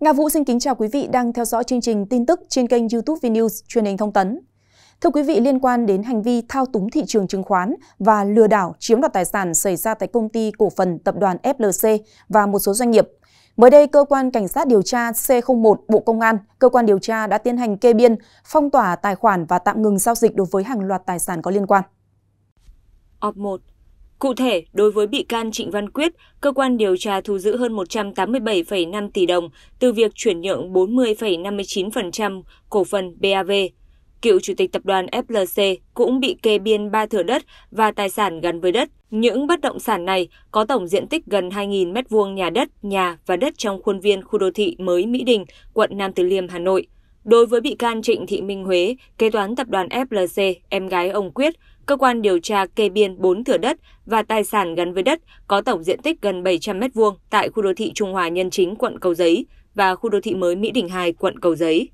Nga Vũ xin kính chào quý vị đang theo dõi chương trình tin tức trên kênh YouTube VNews truyền hình thông tấn. Thưa quý vị, liên quan đến hành vi thao túng thị trường chứng khoán và lừa đảo chiếm đoạt tài sản xảy ra tại công ty cổ phần tập đoàn FLC và một số doanh nghiệp, mới đây cơ quan cảnh sát điều tra C01 Bộ Công an, cơ quan điều tra đã tiến hành kê biên, phong tỏa tài khoản và tạm ngừng giao dịch đối với hàng loạt tài sản có liên quan. Op 1 Cụ thể, đối với bị can Trịnh Văn Quyết, cơ quan điều tra thu giữ hơn 187,5 tỷ đồng từ việc chuyển nhượng 40,59% cổ phần BAV. Cựu chủ tịch tập đoàn FLC cũng bị kê biên 3 thửa đất và tài sản gắn với đất. Những bất động sản này có tổng diện tích gần 2.000 m2 nhà đất, nhà và đất trong khuôn viên khu đô thị mới Mỹ Đình, quận Nam Từ Liêm, Hà Nội. Đối với bị can Trịnh Thị Minh Huế, kế toán tập đoàn FLC, em gái ông Quyết, cơ quan điều tra kê biên 4 thửa đất và tài sản gắn với đất có tổng diện tích gần 700 m2 tại khu đô thị Trung Hòa Nhân Chính, quận Cầu Giấy và khu đô thị mới Mỹ Đình 2, quận Cầu Giấy.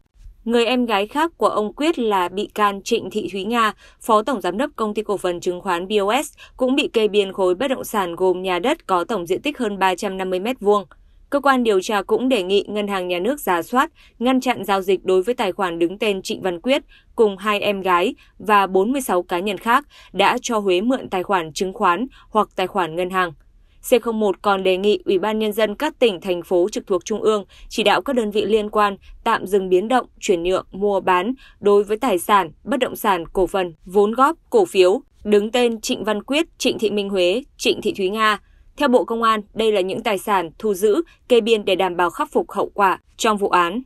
Người em gái khác của ông Quyết là bị can Trịnh Thị Thúy Nga, phó tổng giám đốc công ty cổ phần chứng khoán BOS, cũng bị kê biên khối bất động sản gồm nhà đất có tổng diện tích hơn 350 m2 Cơ quan điều tra cũng đề nghị Ngân hàng Nhà nước giả soát, ngăn chặn giao dịch đối với tài khoản đứng tên Trịnh Văn Quyết cùng hai em gái và 46 cá nhân khác đã cho Huế mượn tài khoản chứng khoán hoặc tài khoản ngân hàng. C01 còn đề nghị Ủy ban Nhân dân các tỉnh, thành phố trực thuộc Trung ương chỉ đạo các đơn vị liên quan tạm dừng biến động, chuyển nhượng, mua bán đối với tài sản, bất động sản, cổ phần, vốn góp, cổ phiếu, đứng tên Trịnh Văn Quyết, Trịnh Thị Minh Huế, Trịnh Thị Thúy Nga, theo Bộ Công an, đây là những tài sản thu giữ, kê biên để đảm bảo khắc phục hậu quả trong vụ án.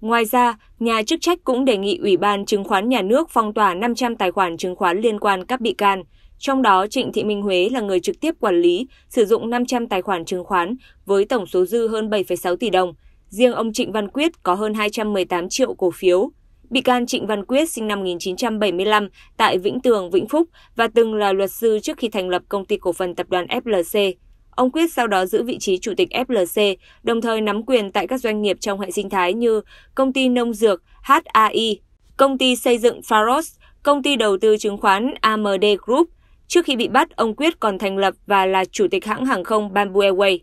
Ngoài ra, nhà chức trách cũng đề nghị Ủy ban Chứng khoán Nhà nước phong tỏa 500 tài khoản chứng khoán liên quan các bị can, trong đó Trịnh Thị Minh Huế là người trực tiếp quản lý, sử dụng 500 tài khoản chứng khoán với tổng số dư hơn 7,6 tỷ đồng. Riêng ông Trịnh Văn Quyết có hơn 218 triệu cổ phiếu. Bị can Trịnh Văn Quyết sinh năm 1975 tại Vĩnh Tường, Vĩnh Phúc và từng là luật sư trước khi thành lập công ty cổ phần tập đoàn FLC. Ông Quyết sau đó giữ vị trí chủ tịch FLC, đồng thời nắm quyền tại các doanh nghiệp trong hệ sinh thái như công ty nông dược HAI, công ty xây dựng Faros, công ty đầu tư chứng khoán AMD Group. Trước khi bị bắt, ông Quyết còn thành lập và là chủ tịch hãng hàng không Bamboo Airways.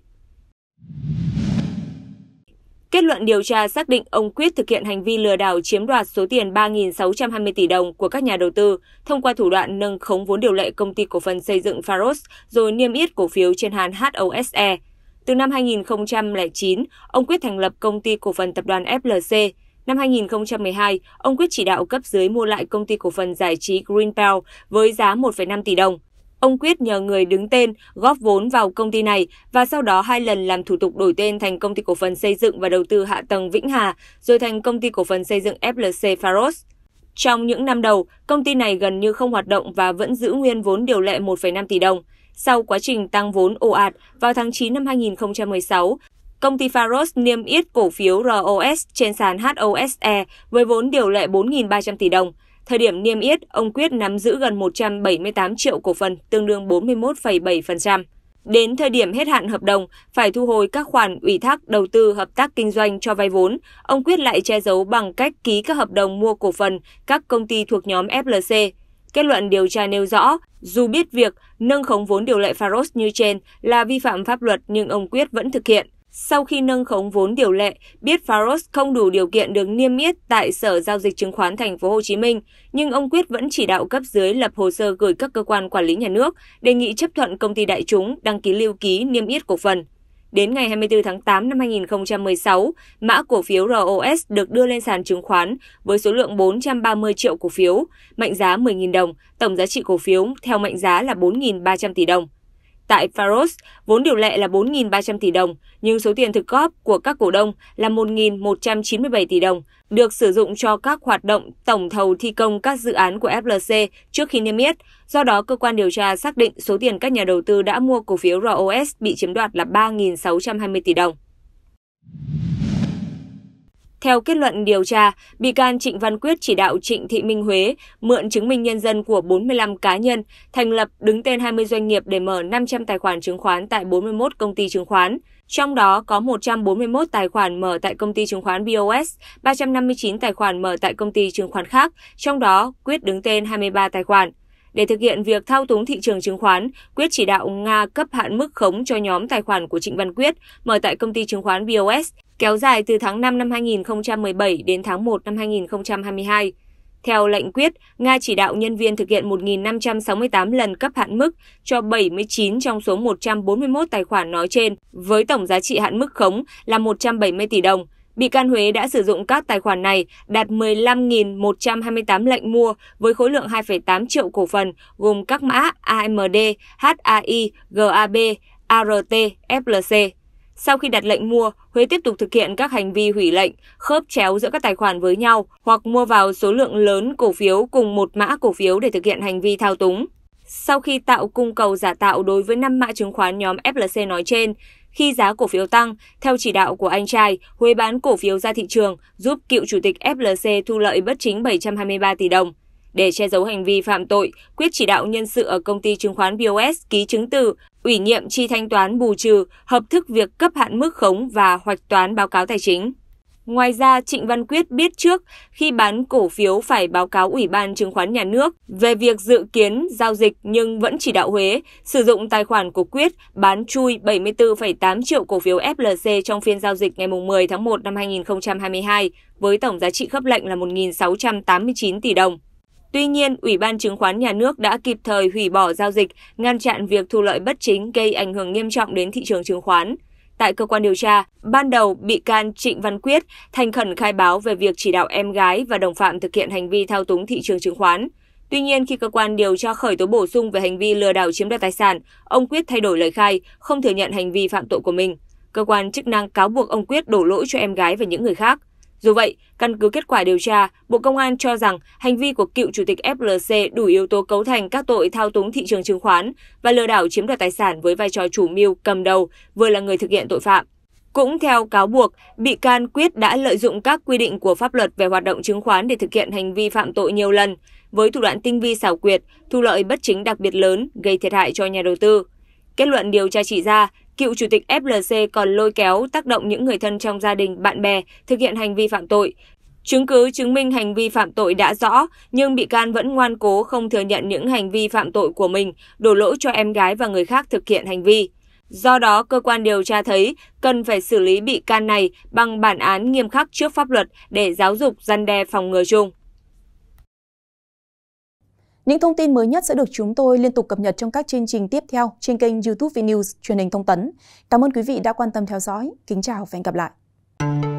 Kết luận điều tra xác định ông Quyết thực hiện hành vi lừa đảo chiếm đoạt số tiền 3.620 tỷ đồng của các nhà đầu tư thông qua thủ đoạn nâng khống vốn điều lệ công ty cổ phần xây dựng Faros rồi niêm yết cổ phiếu trên sàn HOSE. Từ năm 2009, ông Quyết thành lập công ty cổ phần tập đoàn FLC. Năm 2012, ông Quyết chỉ đạo cấp dưới mua lại công ty cổ phần giải trí Greenpearl với giá 1,5 tỷ đồng. Ông Quyết nhờ người đứng tên góp vốn vào công ty này và sau đó hai lần làm thủ tục đổi tên thành công ty cổ phần xây dựng và đầu tư hạ tầng Vĩnh Hà, rồi thành công ty cổ phần xây dựng FLC Faros. Trong những năm đầu, công ty này gần như không hoạt động và vẫn giữ nguyên vốn điều lệ 1,5 tỷ đồng. Sau quá trình tăng vốn ồ ạt vào tháng 9 năm 2016, công ty Faros niêm yết cổ phiếu ROS trên sàn HOSE với vốn điều lệ 4.300 tỷ đồng – Thời điểm niêm yết, ông Quyết nắm giữ gần 178 triệu cổ phần, tương đương 41,7%. Đến thời điểm hết hạn hợp đồng, phải thu hồi các khoản ủy thác đầu tư hợp tác kinh doanh cho vay vốn, ông Quyết lại che giấu bằng cách ký các hợp đồng mua cổ phần các công ty thuộc nhóm FLC. Kết luận điều tra nêu rõ, dù biết việc nâng khống vốn điều lệ Faros như trên là vi phạm pháp luật nhưng ông Quyết vẫn thực hiện. Sau khi nâng khống vốn điều lệ, biết Faros không đủ điều kiện được niêm yết tại Sở giao dịch chứng khoán Thành phố Hồ Chí Minh, nhưng ông Quyết vẫn chỉ đạo cấp dưới lập hồ sơ gửi các cơ quan quản lý nhà nước đề nghị chấp thuận công ty đại chúng đăng ký lưu ký niêm yết cổ phần. Đến ngày 24 tháng 8 năm 2016, mã cổ phiếu ROS được đưa lên sàn chứng khoán với số lượng 430 triệu cổ phiếu, mệnh giá 10.000 đồng, tổng giá trị cổ phiếu theo mệnh giá là 4.300 tỷ đồng. Tại Faros, vốn điều lệ là 4.300 tỷ đồng, nhưng số tiền thực góp của các cổ đông là 1.197 tỷ đồng, được sử dụng cho các hoạt động tổng thầu thi công các dự án của FLC trước khi niêm yết. Do đó, cơ quan điều tra xác định số tiền các nhà đầu tư đã mua cổ phiếu ROS bị chiếm đoạt là 3.620 tỷ đồng. Theo kết luận điều tra, bị can Trịnh Văn Quyết chỉ đạo Trịnh Thị Minh Huế mượn chứng minh nhân dân của 45 cá nhân, thành lập đứng tên 20 doanh nghiệp để mở 500 tài khoản chứng khoán tại 41 công ty chứng khoán. Trong đó có 141 tài khoản mở tại công ty chứng khoán BOS, 359 tài khoản mở tại công ty chứng khoán khác, trong đó Quyết đứng tên 23 tài khoản. Để thực hiện việc thao túng thị trường chứng khoán, Quyết chỉ đạo Nga cấp hạn mức khống cho nhóm tài khoản của Trịnh Văn Quyết mở tại công ty chứng khoán BOS kéo dài từ tháng 5 năm 2017 đến tháng 1 năm 2022. Theo lệnh quyết, Nga chỉ đạo nhân viên thực hiện 1.568 lần cấp hạn mức cho 79 trong số 141 tài khoản nói trên, với tổng giá trị hạn mức khống là 170 tỷ đồng. Bị can Huế đã sử dụng các tài khoản này đạt 15.128 lệnh mua với khối lượng 2,8 triệu cổ phần gồm các mã AMD, HAI, GAB, ART, FLC. Sau khi đặt lệnh mua, Huế tiếp tục thực hiện các hành vi hủy lệnh, khớp chéo giữa các tài khoản với nhau hoặc mua vào số lượng lớn cổ phiếu cùng một mã cổ phiếu để thực hiện hành vi thao túng. Sau khi tạo cung cầu giả tạo đối với 5 mã chứng khoán nhóm FLC nói trên, khi giá cổ phiếu tăng, theo chỉ đạo của anh trai, Huế bán cổ phiếu ra thị trường, giúp cựu chủ tịch FLC thu lợi bất chính 723 tỷ đồng. Để che giấu hành vi phạm tội, Quyết chỉ đạo nhân sự ở công ty chứng khoán BOS ký chứng từ ủy nhiệm chi thanh toán bù trừ, hợp thức việc cấp hạn mức khống và hoạch toán báo cáo tài chính. Ngoài ra, Trịnh Văn Quyết biết trước khi bán cổ phiếu phải báo cáo Ủy ban Chứng khoán Nhà nước về việc dự kiến giao dịch nhưng vẫn chỉ đạo Huế sử dụng tài khoản của Quyết bán chui 74,8 triệu cổ phiếu FLC trong phiên giao dịch ngày 10 tháng 1 năm 2022 với tổng giá trị khớp lệnh là 1.689 tỷ đồng. Tuy nhiên, Ủy ban Chứng khoán Nhà nước đã kịp thời hủy bỏ giao dịch, ngăn chặn việc thu lợi bất chính gây ảnh hưởng nghiêm trọng đến thị trường chứng khoán. Tại cơ quan điều tra, ban đầu bị can Trịnh Văn Quyết thành khẩn khai báo về việc chỉ đạo em gái và đồng phạm thực hiện hành vi thao túng thị trường chứng khoán. Tuy nhiên, khi cơ quan điều tra khởi tố bổ sung về hành vi lừa đảo chiếm đoạt tài sản, ông Quyết thay đổi lời khai, không thừa nhận hành vi phạm tội của mình. Cơ quan chức năng cáo buộc ông Quyết đổ lỗi cho em gái và những người khác. Dù vậy, căn cứ kết quả điều tra, Bộ Công an cho rằng hành vi của cựu chủ tịch FLC đủ yếu tố cấu thành các tội thao túng thị trường chứng khoán và lừa đảo chiếm đoạt tài sản với vai trò chủ mưu cầm đầu, vừa là người thực hiện tội phạm. Cũng theo cáo buộc, bị can Quyết đã lợi dụng các quy định của pháp luật về hoạt động chứng khoán để thực hiện hành vi phạm tội nhiều lần, với thủ đoạn tinh vi xảo quyệt, thu lợi bất chính đặc biệt lớn, gây thiệt hại cho nhà đầu tư. Kết luận điều tra chỉ ra, cựu chủ tịch FLC còn lôi kéo tác động những người thân trong gia đình, bạn bè thực hiện hành vi phạm tội. Chứng cứ chứng minh hành vi phạm tội đã rõ, nhưng bị can vẫn ngoan cố không thừa nhận những hành vi phạm tội của mình, đổ lỗi cho em gái và người khác thực hiện hành vi. Do đó, cơ quan điều tra thấy cần phải xử lý bị can này bằng bản án nghiêm khắc trước pháp luật để giáo dục gian đe phòng ngừa chung. Những thông tin mới nhất sẽ được chúng tôi liên tục cập nhật trong các chương trình tiếp theo trên kênh YouTube Vnews truyền hình thông tấn. Cảm ơn quý vị đã quan tâm theo dõi. Kính chào và hẹn gặp lại.